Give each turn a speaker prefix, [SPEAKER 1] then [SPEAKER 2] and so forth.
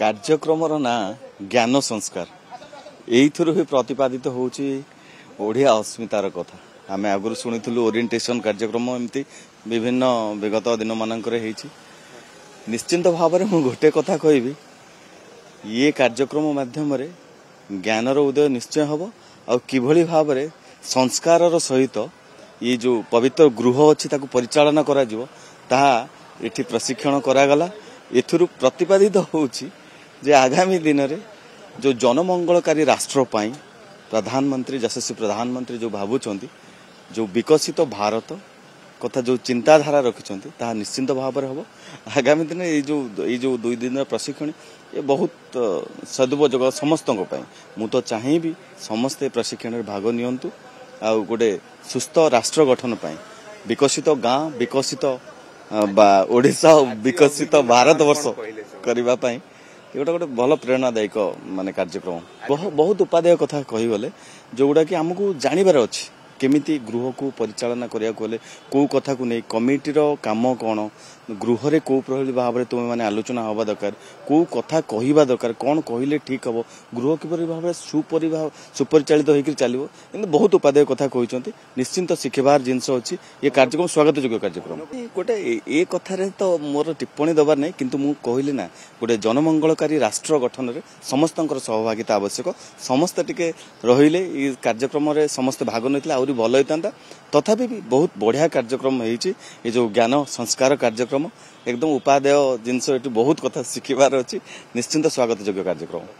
[SPEAKER 1] କାର୍ଯ୍ୟକ୍ରମର ନାଁ ଜ୍ଞାନ ସଂସ୍କାର ଏଇଥିରୁ ହିଁ ପ୍ରତିପାଦିତ ହେଉଛି ଓଡ଼ିଆ ଅସ୍ମିତାର କଥା ଆମେ ଆଗରୁ ଶୁଣିଥିଲୁ ଓରିଏଣ୍ଟେସନ କାର୍ଯ୍ୟକ୍ରମ ଏମିତି ବିଭିନ୍ନ ବିଗତ ଦିନମାନଙ୍କରେ ହେଇଛି ନିଶ୍ଚିନ୍ତ ଭାବରେ ମୁଁ ଗୋଟିଏ କଥା କହିବି ଇଏ କାର୍ଯ୍ୟକ୍ରମ ମାଧ୍ୟମରେ ଜ୍ଞାନର ଉଦୟ ନିଶ୍ଚୟ ହେବ ଆଉ କିଭଳି ଭାବରେ ସଂସ୍କାରର ସହିତ ଇଏ ଯେଉଁ ପବିତ୍ର ଗୃହ ଅଛି ତାକୁ ପରିଚାଳନା କରାଯିବ ତାହା ଏଠି ପ୍ରଶିକ୍ଷଣ କରାଗଲା ଏଥିରୁ ପ୍ରତିପାଦିତ ହେଉଛି ଯେ ଆଗାମୀ ଦିନରେ ଯେଉଁ ଜନମଙ୍ଗଳକାରୀ ରାଷ୍ଟ୍ର ପାଇଁ ପ୍ରଧାନମନ୍ତ୍ରୀ ଯଶସ୍ୱୀ ପ୍ରଧାନମନ୍ତ୍ରୀ ଯେଉଁ ଭାବୁଛନ୍ତି ଯେଉଁ ବିକଶିତ ଭାରତ କଥା ଯେଉଁ ଚିନ୍ତାଧାରା ରଖିଛନ୍ତି ତାହା ନିଶ୍ଚିନ୍ତ ଭାବରେ ହେବ ଆଗାମୀ ଦିନେ ଏଇ ଯେଉଁ ଏଇ ଯେଉଁ ଦୁଇ ଦିନର ପ୍ରଶିକ୍ଷଣ ଏ ବହୁତ ସଦୁପଯୋଗ ସମସ୍ତଙ୍କ ପାଇଁ ମୁଁ ତ ଚାହିଁବି ସମସ୍ତେ ପ୍ରଶିକ୍ଷଣରେ ଭାଗ ନିଅନ୍ତୁ ଆଉ ଗୋଟେ ସୁସ୍ଥ ରାଷ୍ଟ୍ର ଗଠନ ପାଇଁ ବିକଶିତ ଗାଁ ବିକଶିତ ବା ଓଡ଼ିଶା ବିକଶିତ ଭାରତବର୍ଷ କରିବା ପାଇଁ ଏଗୁଡ଼ା ଗୋଟେ ଭଲ ପ୍ରେରଣାଦାୟକ ମାନେ କାର୍ଯ୍ୟକ୍ରମ ବହୁତ ଉପାଦେୟ କଥା କହିଗଲେ ଯେଉଁଗୁଡ଼ାକି ଆମକୁ ଜାଣିବାର ଅଛି କେମିତି ଗୃହକୁ ପରିଚାଳନା କରିବାକୁ ହେଲେ କେଉଁ କଥାକୁ ନେଇ କମିଟିର କାମ କ'ଣ ଗୃହରେ କେଉଁ ପ୍ରଭଳି ଭାବରେ ତୁମେମାନେ ଆଲୋଚନା ହେବା ଦରକାର କେଉଁ କଥା କହିବା ଦରକାର କ'ଣ କହିଲେ ଠିକ୍ ହେବ ଗୃହ କିପରି ଭାବରେ ସୁପରିଭାବ ସୁପରିଚାଳିତ ହୋଇକରି ଚାଲିବ ଏମିତି ବହୁତ ଉପାଦେୟ କଥା କହିଛନ୍ତି ନିଶ୍ଚିନ୍ତ ଶିଖିବାର ଜିନିଷ ଅଛି ଏ କାର୍ଯ୍ୟକ୍ରମ ସ୍ୱାଗତ ଯୋଗ୍ୟ କାର୍ଯ୍ୟକ୍ରମ ଗୋଟେ ଏ କଥାରେ ତ ମୋର ଟିପ୍ପଣୀ ଦେବାର ନାହିଁ କିନ୍ତୁ ମୁଁ କହିଲି ନା ଗୋଟେ ଜନମଙ୍ଗଳକାରୀ ରାଷ୍ଟ୍ର ଗଠନରେ ସମସ୍ତଙ୍କର ସହଭାଗିତା ଆବଶ୍ୟକ ସମସ୍ତେ ଟିକେ ରହିଲେ ଏ କାର୍ଯ୍ୟକ୍ରମରେ ସମସ୍ତେ ଭାଗ ନେଇଥିଲେ ଆହୁରି ଭଲ ହୋଇଥାନ୍ତା তথাপি ବହୁତ ବଢ଼ିଆ କାର୍ଯ୍ୟକ୍ରମ ହେଇଛି ଏ ଯେଉଁ ଜ୍ଞାନ ସଂସ୍କାର କାର୍ଯ୍ୟକ୍ରମ ଏକଦମ ଉପାଦେୟ ଜିନିଷ ଏଠି ବହୁତ କଥା ଶିଖିବାର ଅଛି ନିଶ୍ଚିନ୍ତ ସ୍ୱାଗତ ଯୋଗ୍ୟ କାର୍ଯ୍ୟକ୍ରମ